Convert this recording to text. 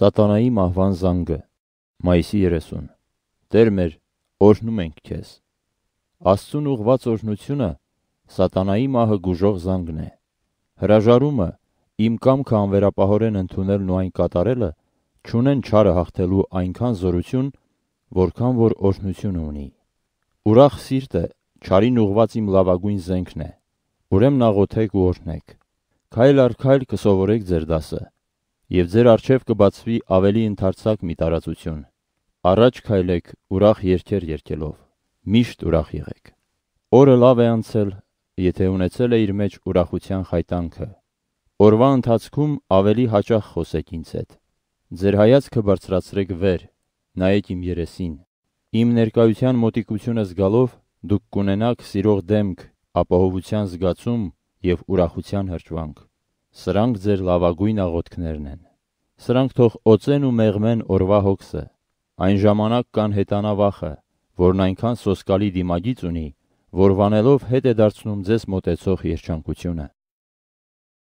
Սատանայի մահվան զանգը։ Մայիսի 30։ Տեր մեր, օրհնում ենք քեզ։ Աստծուն ուղված օրհնությունը Սատանայի մահը գուժող զանգն է։ Հրաժարումը իմ կամքը անվերապահորեն ընդունելն ու այն կատարելը չունեն չարը հաղթելու այնքան զորություն, որքան որ օրհնությունը ունի։ Ուրախ սիրտը չարին ուղված իմ լավագույն զենքն է։ Ուրեմն աղոթեք ու օրհնեք։ Քայլ առ քայլ կսովորեք ձեր դասը եւ ձեր արջև կբացվի ավելի ընդարձակ մի տարածություն։ Առաջ քայլեք ուրախ երգեր երգելով։ Միշտ ուրախ եղեք։ Օրը լավ է անցել, եթե ունեցել է իր մեջ ուրախության խայտանքը։ Օրվա ընթացքում ավելի հաճախ խոսեք ինձ հետ։ Ձեր հայացքը բարձրացրեք վեր, նայեք իմ երեսին։ Իմ ներկայության մոտիկությունը զգալով դուք կունենաք սիրող դեմք, ապահովության զգացում եւ ուրախության հրճվանք։ Սրանք ձեր լավագույն աղոթքներն են։ Սրանք թող օծեն ու մեղմեն օրվա հոգսը։ Այն ժամանակ կան հետանավախը, որն այնքան սոսկալի դիմագիծ ունի, որ վանելով հետ է դարձնում ձեզ մոտեցող երջանկությունը։